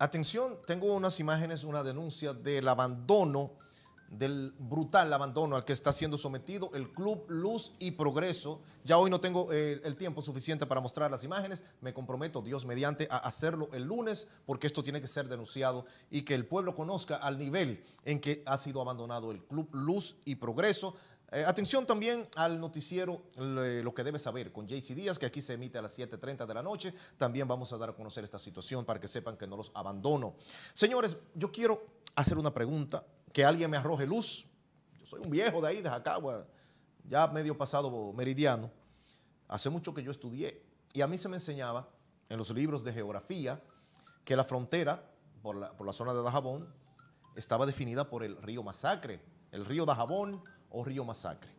Atención, tengo unas imágenes, una denuncia del abandono, del brutal abandono al que está siendo sometido el Club Luz y Progreso. Ya hoy no tengo eh, el tiempo suficiente para mostrar las imágenes. Me comprometo, Dios mediante, a hacerlo el lunes porque esto tiene que ser denunciado y que el pueblo conozca al nivel en que ha sido abandonado el Club Luz y Progreso. Eh, atención también al noticiero Lo que debes saber con JC Díaz, que aquí se emite a las 7.30 de la noche. También vamos a dar a conocer esta situación para que sepan que no los abandono. Señores, yo quiero hacer una pregunta, que alguien me arroje luz. Yo soy un viejo de ahí, de Jacagua, ya medio pasado meridiano. Hace mucho que yo estudié y a mí se me enseñaba en los libros de geografía que la frontera por la, por la zona de Dajabón estaba definida por el río Masacre, el río Dajabón o Río Masacre.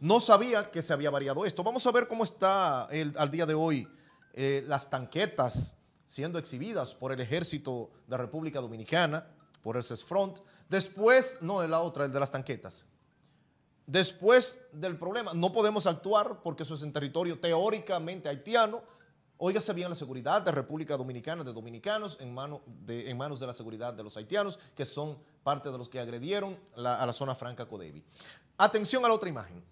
No sabía que se había variado esto. Vamos a ver cómo está al día de hoy eh, las tanquetas siendo exhibidas por el Ejército de la República Dominicana, por el CESFRONT. Después, no, de la otra, el de las tanquetas. Después del problema, no podemos actuar porque eso es en territorio teóricamente haitiano. Óigase bien la seguridad de República Dominicana, de dominicanos, en, de, en manos de la seguridad de los haitianos, que son parte de los que agredieron a la zona franca Codevi. Atención a la otra imagen.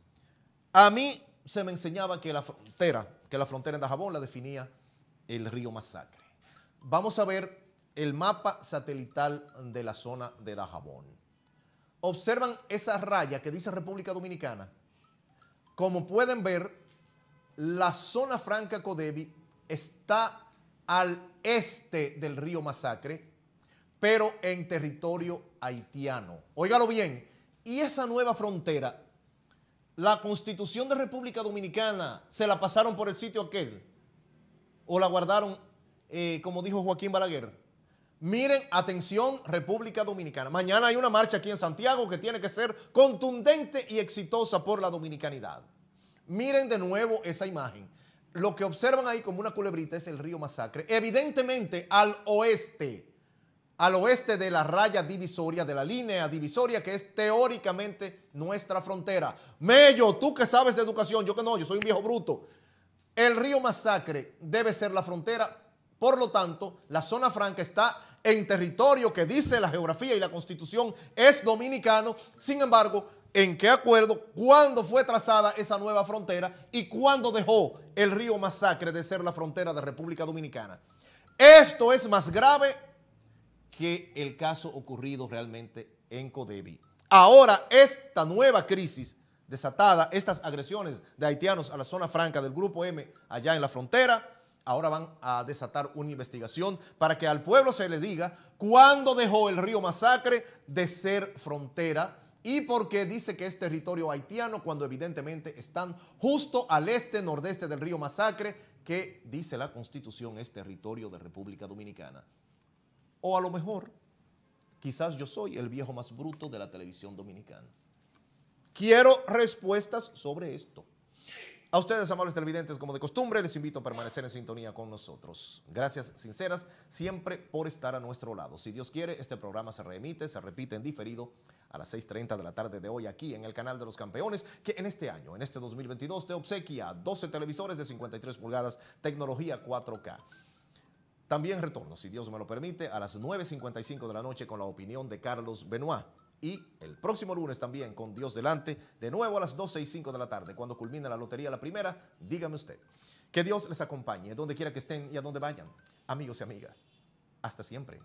A mí se me enseñaba que la frontera, que la frontera en Dajabón la definía el río Masacre. Vamos a ver el mapa satelital de la zona de Dajabón. Observan esa raya que dice República Dominicana. Como pueden ver, la zona franca Codevi está al este del río Masacre, pero en territorio haitiano. Óigalo bien, y esa nueva frontera, la constitución de República Dominicana, ¿se la pasaron por el sitio aquel? ¿O la guardaron, eh, como dijo Joaquín Balaguer? Miren, atención República Dominicana. Mañana hay una marcha aquí en Santiago que tiene que ser contundente y exitosa por la dominicanidad. Miren de nuevo esa imagen. Lo que observan ahí como una culebrita es el río Masacre. Evidentemente al oeste al oeste de la raya divisoria, de la línea divisoria que es teóricamente nuestra frontera. Mello, tú que sabes de educación, yo que no, yo soy un viejo bruto. El río Masacre debe ser la frontera, por lo tanto, la zona franca está en territorio que dice la geografía y la constitución es dominicano, sin embargo, en qué acuerdo, cuándo fue trazada esa nueva frontera y cuándo dejó el río Masacre de ser la frontera de República Dominicana. Esto es más grave que el caso ocurrido realmente en Codevi. Ahora, esta nueva crisis desatada, estas agresiones de haitianos a la zona franca del Grupo M allá en la frontera, ahora van a desatar una investigación para que al pueblo se le diga cuándo dejó el río Masacre de ser frontera y por qué dice que es territorio haitiano cuando evidentemente están justo al este, nordeste del río Masacre, que dice la Constitución es territorio de República Dominicana. O a lo mejor, quizás yo soy el viejo más bruto de la televisión dominicana. Quiero respuestas sobre esto. A ustedes, amables televidentes, como de costumbre, les invito a permanecer en sintonía con nosotros. Gracias sinceras siempre por estar a nuestro lado. Si Dios quiere, este programa se reemite, se repite en diferido a las 6.30 de la tarde de hoy aquí en el canal de los campeones, que en este año, en este 2022, te obsequia 12 televisores de 53 pulgadas, tecnología 4K. También retorno, si Dios me lo permite, a las 9.55 de la noche con la opinión de Carlos Benoit. Y el próximo lunes también, con Dios delante, de nuevo a las 12 y de la tarde, cuando culmina la lotería la primera, dígame usted. Que Dios les acompañe, donde quiera que estén y a donde vayan. Amigos y amigas, hasta siempre.